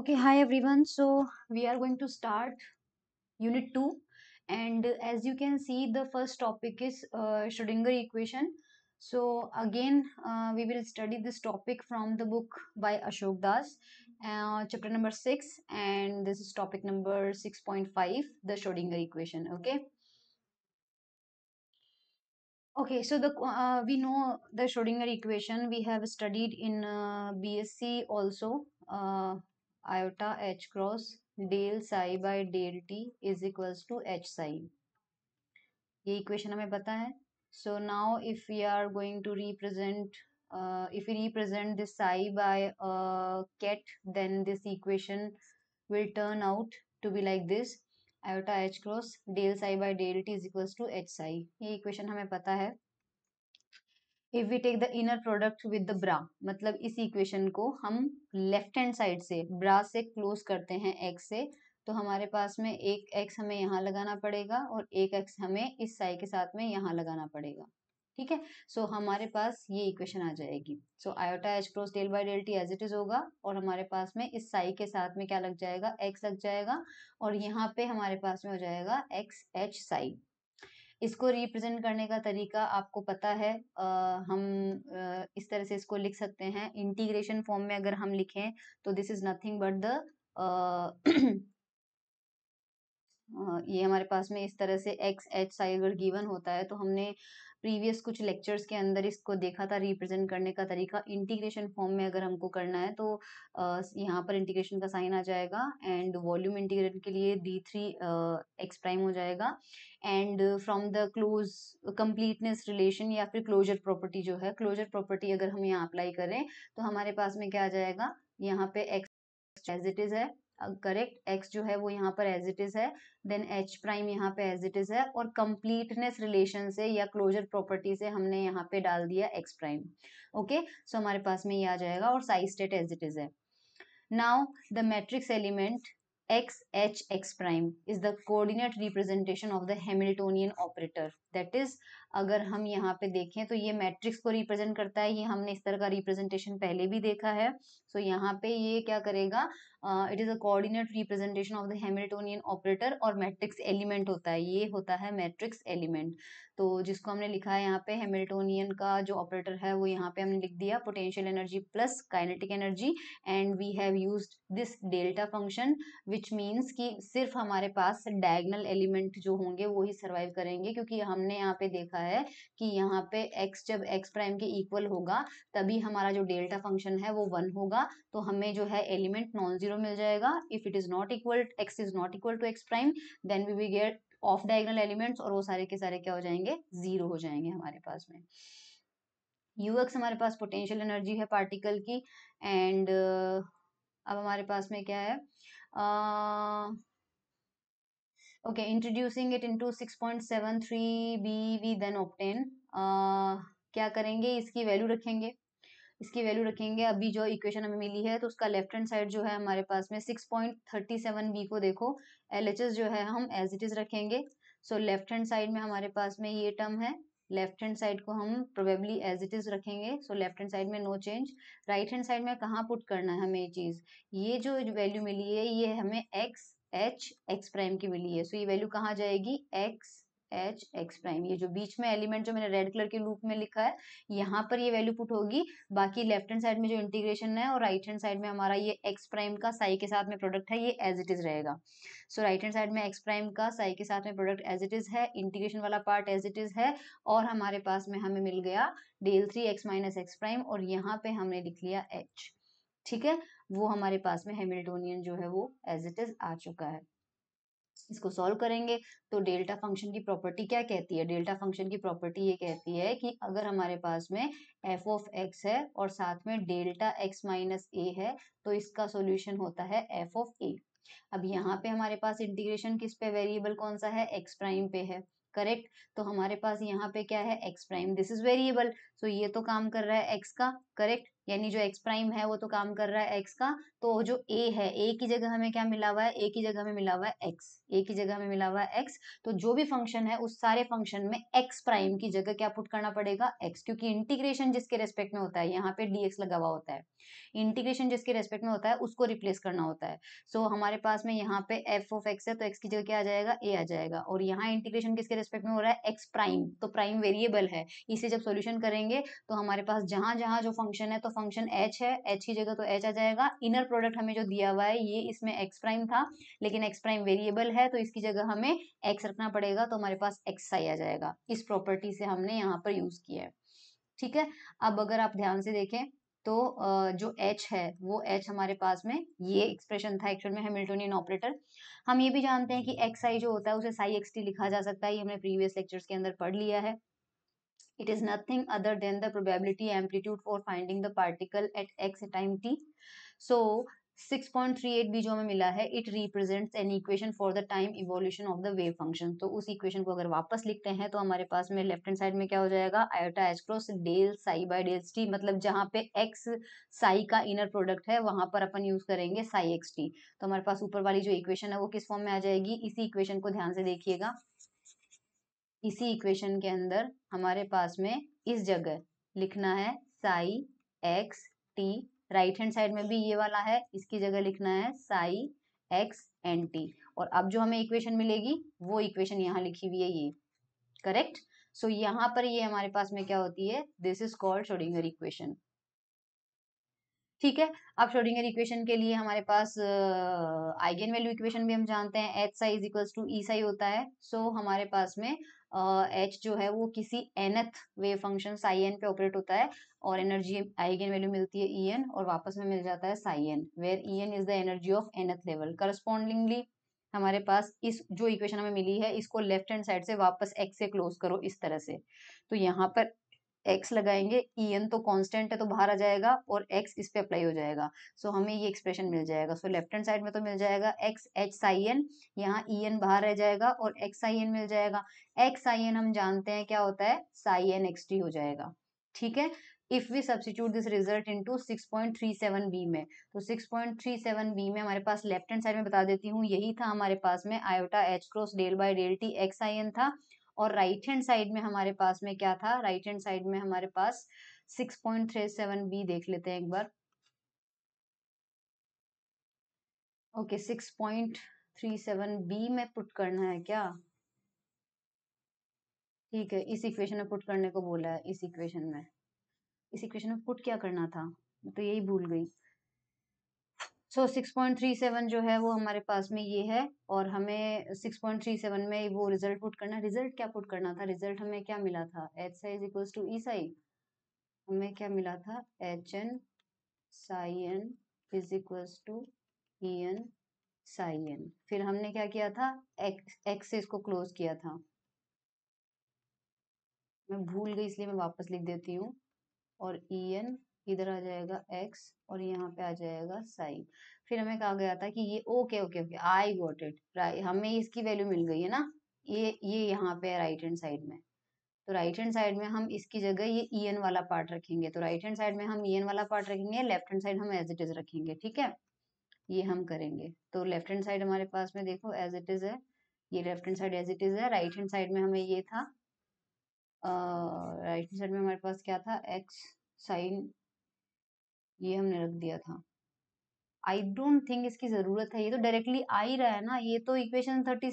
okay hi everyone so we are going to start unit 2 and as you can see the first topic is uh, schrodinger equation so again uh, we will study this topic from the book by ashok das uh, chapter number 6 and this is topic number 6.5 the schrodinger equation okay okay so the uh, we know the schrodinger equation we have studied in uh, bsc also uh, iota h cross del psi by del t is equals to h psi ये equation हमें पता है so now if we are going to represent if you represent this psi by ket then this equation will turn out to be like this iota h cross del psi by del t is equals to h psi ये equation हमें पता है if we take the inner product with the bra मतलब इस equation को हम left hand side से ब्रा से क्लोज करते हैं एक्स से तो हमारे पास में एक एक्स हमें यहाँ लगाना पड़ेगा और एक एक्स हमें इस साई के साथ में यहाँ लगाना पड़ेगा ठीक है सो so, हमारे पास ये इक्वेशन आ जाएगी so iota h cross del by del t as it is होगा और हमारे पास में इस साई के साथ में क्या लग जाएगा एक्स लग जाएगा और यहाँ पे हमारे पास में हो जाएगा एक्स एच साई इसको रिप्रेजेंट करने का तरीका आपको पता है आ, हम आ, इस तरह से इसको लिख सकते हैं इंटीग्रेशन फॉर्म में अगर हम लिखें तो this is nothing but the ये हमारे पास में इस तरह से एक्स एच साइज गिवन होता है तो हमने प्रीवियस कुछ लेक्चर्स के अंदर इसको देखा था रिप्रेजेंट करने का तरीका इंटीग्रेशन फॉर्म में अगर हमको करना है तो यहाँ पर इंटीग्रेशन का साइन आ जाएगा एंड वॉल्यूम इंटीग्रेशन के लिए डी थ्री एक्स प्राइम हो जाएगा and from the close completeness relation या फिर क्लोजर प्रॉपर्टी जो है क्लोजर प्रॉपर्टी अगर हम यहाँ अप्लाई करें तो हमारे पास में क्या आ जाएगा यहाँ पे एक्स एज इट इज है करेक्ट एक्स जो है वो यहाँ पर एज इट इज है देन एच प्राइम यहाँ पे एज इट इज है और कंप्लीटनेस रिलेशन से या क्लोजर प्रॉपर्टी से हमने यहाँ पे डाल दिया एक्स प्राइम ओके सो हमारे पास में ये आ जाएगा और psi's state as it is है now the matrix element x h x prime is the coordinate representation of the hamiltonian operator that is अगर हम यहाँ पे देखें तो ये मैट्रिक्स को रिप्रेजेंट करता है ये हमने इस तरह का रिप्रेजेंटेशन पहले भी देखा है सो so, यहाँ पे ये क्या करेगा it is a coordinate representation of the Hamiltonian operator और मैट्रिक्स एलिमेंट होता है ये होता है मैट्रिक्स एलिमेंट तो जिसको हमने लिखा है यहाँ पे हेमिल्टोनियन का जो ऑपरेटर है वो यहाँ पे हमने लिख दिया potential energy plus kinetic energy and we have use this delta function which means कि सिर्फ हमारे पास डायगनल एलिमेंट जो होंगे वो ही सर्वाइव करेंगे क्योंकि हमने यहाँ पे देखा है कि यहाँ पे x जब x प्राइम के इक्वल होगा तभी हमारा जो डेल्टा फंक्शन है वो वन होगा तो हमें जो है एलिमेंट नॉन जीरो मिल जाएगा if it is not equal x is not equal to x prime then we we get off diagonal elements और वो सारे के सारे क्या हो जाएंगे जीरो हो जाएंगे हमारे पास में यूएक्स हमारे पास पोटेंशियल एनर्जी है पार्टिकल की एंड uh, अब हमारे पास में क्या है uh, okay introducing it into 6.73 b we then obtain uh, क्या करेंगे इसकी वैल्यू रखेंगे इसकी वैल्यू रखेंगे अभी जो इक्वेशन हमें मिली है तो उसका लेफ्ट हैंड साइड जो है हमारे पास में six point thirty seven b को देखो एल जो है हम एज इट इज रखेंगे सो लेफ्ट हैंड साइड में हमारे पास में ये टर्म है लेफ्ट हैंड साइड को हम प्रोबेबली एज इट इज रखेंगे सो लेफ्ट हैंड साइड में no change right hand side में कहाँ पुट करना है हमें ये चीज़ ये जो वैल्यू मिली है ये हमें एक्स एच एक्स प्राइम की मिली है सो ये वैल्यू कहाँ जाएगी एक्स एच एक्स प्राइम ये जो बीच में एलिमेंट जो मैंने रेड कलर के लूप में लिखा है यहाँ पर ये वैल्यू पुट होगी बाकी लेफ्ट हैंड साइड में जो इंटीग्रेशन है और राइट हैंड साइड में हमारा ये एक्स प्राइम का साई के साथ में प्रोडक्ट है ये एज इट इज रहेगा सो राइट हैंड साइड में एक्स प्राइम का साई के साथ में प्रोडक्ट एज इट इज है इंटीग्रेशन वाला पार्ट एज इट इज है और हमारे पास में हमें मिल गया del three x minus x prime और यहाँ पे हमने लिख लिया एच ठीक है वो हमारे पास में हेमिल्टोनियन जो है वो एज इट इज आ चुका है इसको सॉल्व करेंगे तो डेल्टा फंक्शन की प्रॉपर्टी क्या कहती है डेल्टा फंक्शन की प्रॉपर्टी ये कहती है कि अगर हमारे पास में एफ ऑफ एक्स है और साथ में डेल्टा एक्स माइनस ए है तो इसका सॉल्यूशन होता है एफ ऑफ ए अब यहाँ पे हमारे पास इंटीग्रेशन किस पे वेरिएबल कौन सा है एक्स प्राइम पे है करेक्ट तो हमारे पास यहाँ पे क्या है x prime this is variable so ये तो काम कर रहा है एक्स का करेक्ट यानी जो एक्स प्राइम है वो तो काम कर रहा है एक्स का तो जो ए है ए की जगह हमें क्या मिला हुआ है ए की जगह हमें मिला हुआ है एक्स ए की जगह हमें मिला हुआ है एक्स तो जो भी फंक्शन है उस सारे फंक्शन में एक्स प्राइम की जगह क्या पुट करना पड़ेगा एक्स क्योंकि इंटीग्रेशन जिसके रेस्पेक्ट में होता है यहाँ पे डी लगा हुआ होता है इंटीग्रेशन जिसके रेस्पेक्ट में होता है उसको रिप्लेस करना होता है सो so, हमारे पास में यहाँ पे एफ ऑफ एक्स है तो एक्स की जगह क्या आ जाएगा ए आ जाएगा और यहाँ इंटीग्रेशन किसके रिस्पेक्ट में हो रहा है एक्स प्राइम तो प्राइम वेरिएबल है इसे जब सोल्यूशन करेंगे तो हमारे पास जहां जहां जो फंक्शन है तो फंक्शन एच है एच की जगह तो एच आ जाएगा इनर प्रोडक्ट हमें जो दिया हुआ है ये इसमें एक्स प्राइम था लेकिन एक्स प्राइम वेरिएबल है तो इसकी जगह हमें एक्स रखना पड़ेगा तो हमारे पास एक्स आई आ जाएगा इस प्रॉपर्टी से हमने यहाँ पर यूज किया है ठीक है अब अगर आप ध्यान से देखें तो जो एच है वो एच हमारे पास में ये एक्सप्रेशन था एक्चुअल में हेमिल्टोनियन ऑपरेटर हम ये भी जानते हैं कि एक्स आई जो होता है उसे साई एक्स टी लिखा जा सकता है ये हमने प्रीवियस लेक्चर्स के अंदर पढ़ लिया है it is nothing other than the probability amplitude for finding the particle at x time t so 6.38 भी जो हमें मिला है it represents an equation for the time evolution of the wave function तो उस इक्वेशन को अगर वापस लिखते हैं तो हमारे पास में लेफ्ट हैंड साइड में क्या हो जाएगा iota h cross del psi by del t मतलब जहाँ पे एक्स साई का इनर प्रोडक्ट है वहां पर अपन यूज करेंगे साई एक्स टी तो हमारे पास ऊपर वाली जो इक्वेशन है वो किस फॉर्म में आ जाएगी इसी इक्वेशन को ध्यान से देखिएगा इसी इक्वेशन के अंदर हमारे पास में इस जगह लिखना है psi x t right hand side में भी ये वाला है इसकी जगह लिखना है साई एक्स एन टी और अब जो हमें इक्वेशन मिलेगी वो इक्वेशन यहाँ लिखी हुई है ये करेक्ट सो so, यहाँ पर ये हमारे पास में क्या होती है this is called Schrodinger equation ठीक है अब श्रोडिंगर इक्वेशन के लिए हमारे पास आइगेन वैल्यू इक्वेशन भी हम जानते हैं h psi is equals to e psi होता है सो so, हमारे पास में एच uh, जो है वो किसी nth wave function psi n पे ऑपरेट होता है और एनर्जी आइगेन वैल्यू मिलती है ई e एन और वापस में मिल जाता है psi n where e n is the energy of nth level correspondingly हमारे पास इस जो इक्वेशन हमें मिली है इसको लेफ्ट हैंड साइड से वापस एक्स से क्लोज करो इस तरह से तो यहाँ पर एक्स लगाएंगे ई एन तो कांस्टेंट है तो बाहर आ जाएगा और एक्स इस पे अप्लाई हो जाएगा सो so, हमें ये एक्सप्रेशन मिल जाएगा सो लेफ्ट हैंड साइड में तो मिल जाएगा एक्स एच साई एन यहाँ ई एन बाहर रह जाएगा और एक्स आई एन मिल जाएगा एक्स आई एन हम जानते हैं क्या होता है साई एन एक्स टी हो जाएगा ठीक है if we substitute this result in to six point three seven b में तो six point three seven b में हमारे पास लेफ्ट हैंड साइड में बता देती हूँ यही था हमारे पास में iota h cross del by del t x i n था और राइट हैंड साइड में हमारे पास में क्या था राइट हैंड साइड में हमारे पास six point three seven b देख लेते हैं एक बार okay six point three seven b में पुट करना है क्या ठीक है इस इक्वेशन में पुट करने को बोला है इस इक्वेशन में इस इक्वेशन में पुट क्या करना था तो यही भूल गई so six point three seven जो है वो हमारे पास में ये है और हमें सिक्स पॉइंट थ्री सेवन में वो रिजल्ट पुट करना रिजल्ट क्या पुट करना था रिजल्ट हमें क्या मिला था h psi is two e psi हमें क्या मिला था h n psi n is equal to e n psi n फिर हमने क्या किया था एक्स एक्स से इसको क्लोज किया था मैं भूल गई इसलिए मैं वापस लिख देती हूँ और ई e एन इधर आ जाएगा x और यहाँ पे आ जाएगा साइन फिर हमें कहा गया था कि ये okay okay okay I got it right हमें इसकी वैल्यू मिल गई है ना ये ये यहाँ पे राइट हैंड साइड में तो राइट हैंड साइड में हम इसकी जगह ये ई एन वाला पार्ट रखेंगे तो राइट हैंड साइड में हम ई एन वाला पार्ट रखेंगे लेफ्ट हैंड साइड हम एज इट इज रखेंगे ठीक है ये हम करेंगे तो लेफ्ट हैंड साइड हमारे पास में देखो एज इट इज है ये left hand side as it is है राइट हैंड साइड में हमें ये था राइट हैंड साइड में हमारे पास क्या था एक्स साइन ये हमने रख दिया था आई डोंट थिंक इसकी जरूरत है ये तो डायरेक्टली आ ही रहा है ना ये तो इक्वेशन थर्टी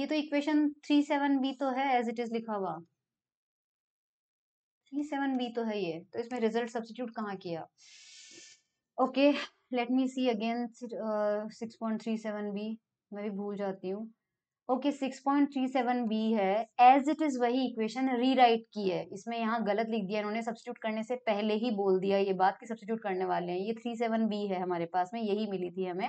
ये तो इक्वेशन थ्री सेवन बी तो है एज इट इज लिखा हुआ थ्री सेवन बी तो है ये तो इसमें रिजल्ट सब्सिट्यूट कहाँ किया okay let me see again six point three seven b मैं भी भूल जाती हूँ okay six point three seven b है एज इट इज वही इक्वेशन रीराइट की है इसमें यहाँ गलत लिख दिया इन्होंने सब्सिट्यूट करने से पहले ही बोल दिया ये बात कि सब्सिट्यूट करने वाले हैं ये थ्री सेवन बी है हमारे पास में यही मिली थी हमें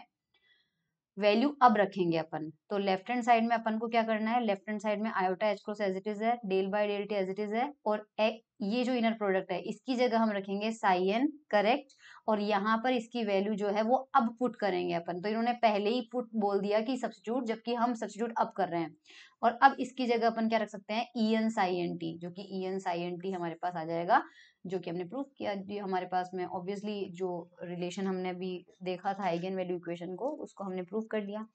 वैल्यू अब रखेंगे अपन तो लेफ्ट हैंड साइड में अपन को क्या करना है लेफ्ट हैंड साइड में iota h cross as it is है del by del t as it is है और ए, ये जो इनर प्रोडक्ट है इसकी जगह हम रखेंगे साई एन करेक्ट और यहाँ पर इसकी वैल्यू जो है वो अब पुट करेंगे अपन तो इन्होंने पहले ही पुट बोल दिया कि सब्सिट्यूट जबकि हम सब्सिट्यूट अब कर रहे हैं और अब इसकी जगह अपन क्या रख सकते हैं e n psi n t जो कि e n psi n t हमारे पास आ जाएगा जो कि हमने प्रूफ किया जी हमारे पास में ऑब्वियसली जो रिलेशन हमने अभी देखा था आइगन वैल्यू इक्वेशन को उसको हमने प्रूव कर दिया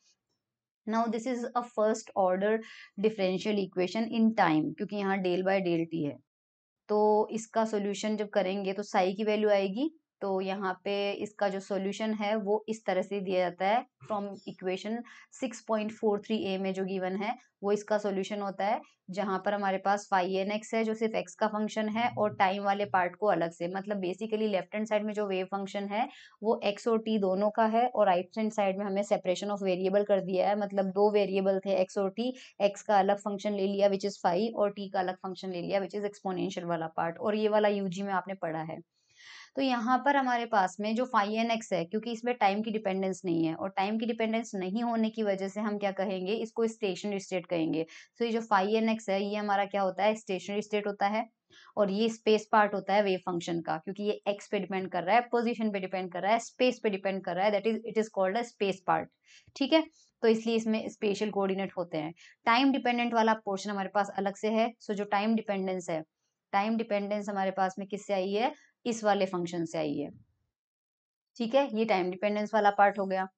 now this is a first order differential equation in time क्योंकि यहाँ डेल बाय डेल टी है तो इसका सोल्यूशन जब करेंगे तो साई की वैल्यू आएगी तो यहाँ पे इसका जो सॉल्यूशन है वो इस तरह से दिया जाता है फ्रॉम इक्वेशन 6.43 ए में जो गिवन है वो इसका सॉल्यूशन होता है जहाँ पर हमारे पास फाइव एन एक्स है जो सिर्फ एक्स का फंक्शन है और टाइम वाले पार्ट को अलग से मतलब बेसिकली लेफ्ट हैंड साइड में जो वेव फंक्शन है वो एक्स और टी दोनों का है और राइट हैंड साइड में हमें सेपरेशन ऑफ वेरिएबल कर दिया है मतलब दो वेरिएबल थे एक्स और टी एक्स का अलग फंक्शन ले लिया विच इज़ फाइव और टी का अलग फंक्शन ले लिया विच इज़ एक्सपोनेंशियल वाला पार्ट और ये वाला यू में आपने पढ़ा है तो यहाँ पर हमारे पास में जो फाइव एन एक्स है क्योंकि इसमें टाइम की डिपेंडेंस नहीं है और टाइम की डिपेंडेंस नहीं होने की वजह से हम क्या कहेंगे इसको स्टेशनरी स्टेट कहेंगे सो तो ये जो फाइव एन एक्स है ये हमारा क्या होता है स्टेशनरी स्टेट होता है और ये स्पेस पार्ट होता है वेव फंक्शन का क्योंकि ये एक्स पे डिपेंड कर रहा है पोजिशन पे डिपेंड कर रहा है स्पेस पे डिपेंड कर रहा है that is it is called a space part ठीक है तो इसलिए इसमें स्पेशल कोऑर्डिनेट होते हैं टाइम डिपेंडेंट वाला पोर्शन हमारे पास अलग से है सो जो टाइम डिपेंडेंस है टाइम डिपेंडेंस हमारे पास में किससे आई है इस वाले फंक्शन से आई है ठीक है ये टाइम डिपेंडेंस वाला पार्ट हो गया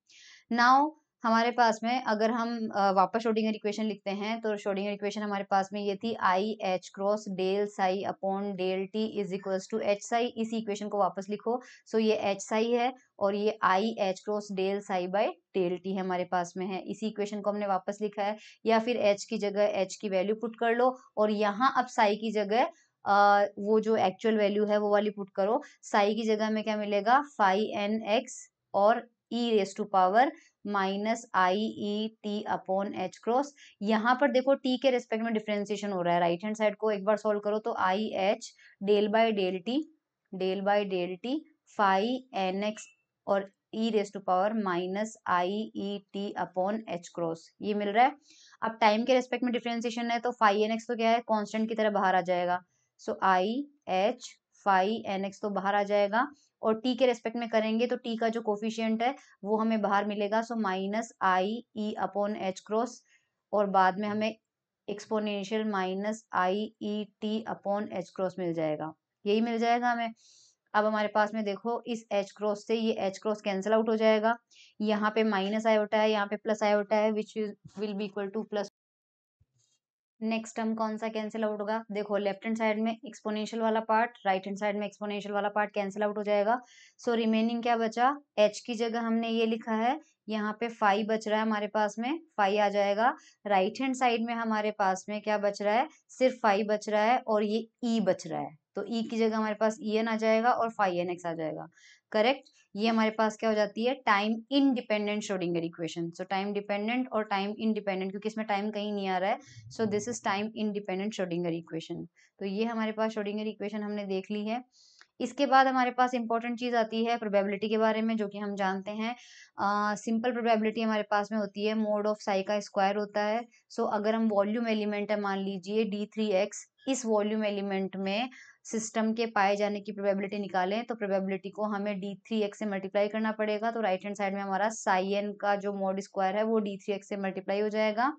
नाउ हमारे पास में अगर हम वापस शोडिंगर इक्वेशन लिखते हैं तो शोडिंगर इक्वेशन हमारे पास में ये थी i h cross del psi upon del t is equal to h psi इस इक्वेशन को वापस लिखो सो ये एच साई है और ये i h cross del psi by del t हमारे पास में है इसी इक्वेशन को हमने वापस लिखा है या फिर एच की जगह एच की वैल्यू पुट कर लो और यहाँ अब साई की जगह वो जो एक्चुअल वैल्यू है वो वाली पुट करो साई की जगह में क्या मिलेगा फाइव एन एक्स और e raise to power minus i e t upon h cross यहाँ पर देखो टी के रेस्पेक्ट में डिफ्रेंसिएशन हो रहा है राइट हैंड साइड को एक बार सॉल्व करो तो i h del by del t del by del t five n x और e raise to power minus i e t upon h cross ये मिल रहा है अब टाइम के रेस्पेक्ट में डिफ्रेंसिएशन है तो फाइव एन एक्स तो क्या है कॉन्स्टेंट की तरह बाहर आ जाएगा so i h five n x तो बाहर आ जाएगा और टी के रेस्पेक्ट में करेंगे तो टी का जो कोफिशियंट है वो हमें बाहर मिलेगा so minus i e upon h cross और बाद में हमें exponential minus i e t upon h cross मिल जाएगा यही मिल जाएगा हमें अब हमारे पास में देखो इस एच क्रॉस से ये एच क्रॉस कैंसिल आउट हो जाएगा यहाँ पे माइनस आयोटा है यहाँ पे प्लस आयोटा है which will be equal to plus next term कौन सा कैंसिल आउट होगा देखो लेफ्ट हैंड साइड में एक्सपोनेंशियल वाला पार्ट राइट हैंड साइड में एक्सपोनेंशियल वाला पार्ट कैंसिल आउट हो जाएगा सो so, रिमेनिंग क्या बचा एच की जगह हमने ये लिखा है यहाँ पे फाइव बच रहा है हमारे पास में फाइव आ जाएगा राइट हैंड साइड में हमारे पास में क्या बच रहा है सिर्फ फाइव बच रहा है और ये ई e बच रहा है तो ई e की जगह हमारे पास ई एन आ जाएगा और फाइव एन एक्स आ जाएगा करेक्ट ये हमारे पास क्या हो जाती है time independent Schrodinger equation so time dependent और टाइम इनडिपेंडेंट क्योंकि इसमें टाइम कहीं नहीं आ रहा है so this is time independent Schrodinger equation तो ये हमारे पास श्रोडिंगर इक्वेशन हमने देख ली है इसके बाद हमारे पास इंपॉर्टेंट चीज़ आती है प्रोबेबिलिटी के बारे में जो कि हम जानते हैं सिंपल uh, प्रोबेबिलिटी हमारे पास में होती है मोड ऑफ साई का स्क्वायर होता है सो so, अगर हम वॉल्यूम एलिमेंट है मान लीजिए डी थ्री एक्स इस वॉल्यूम एलिमेंट में सिस्टम के पाए जाने की प्रोबेबिलिटी निकालें तो प्रोबेबिलिटी को हमें डी थ्री एक्स से मल्टीप्लाई करना पड़ेगा तो राइट हैंड साइड में हमारा साई एन का जो मोड स्क्वायर है वो डी थ्री एक्स से मल्टीप्लाई हो जाएगा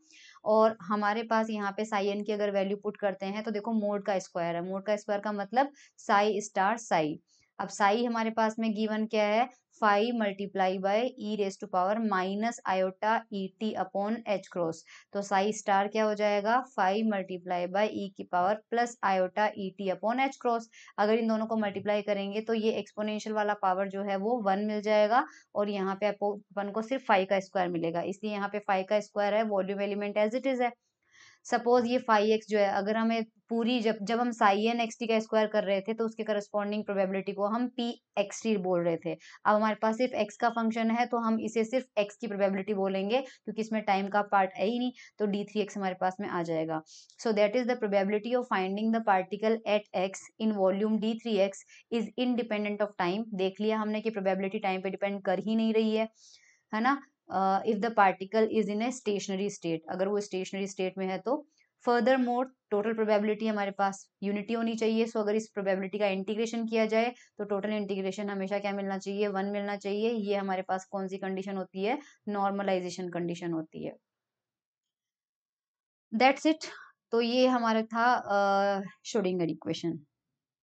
और हमारे पास यहाँ पे साई एन की अगर वैल्यू पुट करते हैं तो देखो मोड का स्क्वायर है मोड का स्क्वायर का मतलब साई स्टार साई अब साई हमारे पास में गिवन क्या है five multiply by e raise to power minus iota e t upon h cross तो साई स्टार क्या हो जाएगा फाइव मल्टीप्लाई बाय ई की power plus iota e t upon h cross अगर इन दोनों को मल्टीप्लाई करेंगे तो ये एक्सपोनेंशियल वाला पावर जो है वो वन मिल जाएगा और यहाँ पे अपन को सिर्फ फाइव का स्क्वायर मिलेगा इसलिए यहाँ पे फाइव का स्क्वायर है volume element as it is है सपोज ये फाइव एक्स जो है अगर हमें पूरी जब जब हम साई एन एक्स टी का स्क्वायर कर रहे थे तो उसके करस्पॉन्डिंग प्रोबेबिलिटी को हम पी एक्स टी बोल रहे थे अब हमारे पास सिर्फ एक्स का फंक्शन है तो हम इसे सिर्फ एक्स की प्रोबेबिलिटी बोलेंगे क्योंकि इसमें टाइम का पार्ट है ही नहीं तो डी थ्री एक्स हमारे पास में आ जाएगा so that is the probability of finding the particle at x in volume d three x is independent of time देख लिया हमने कि प्रोबेबिलिटी टाइम पे डिपेंड कर ही नहीं रही है है ना if the particle is in a stationary state अगर वो स्टेशनरी स्टेट में है तो फर्दर मोर टोटल प्रोबेबिलिटी हमारे पास यूनिटी होनी चाहिए सो so अगर इस प्रोबेबिलिटी का इंटीग्रेशन किया जाए तो टोटल इंटीग्रेशन हमेशा क्या मिलना चाहिए वन मिलना चाहिए ये हमारे पास कौन सी कंडीशन होती है नॉर्मलाइजेशन कंडीशन होती है दैट्स इट तो ये हमारा था शोडिंगर uh, इक्वेशन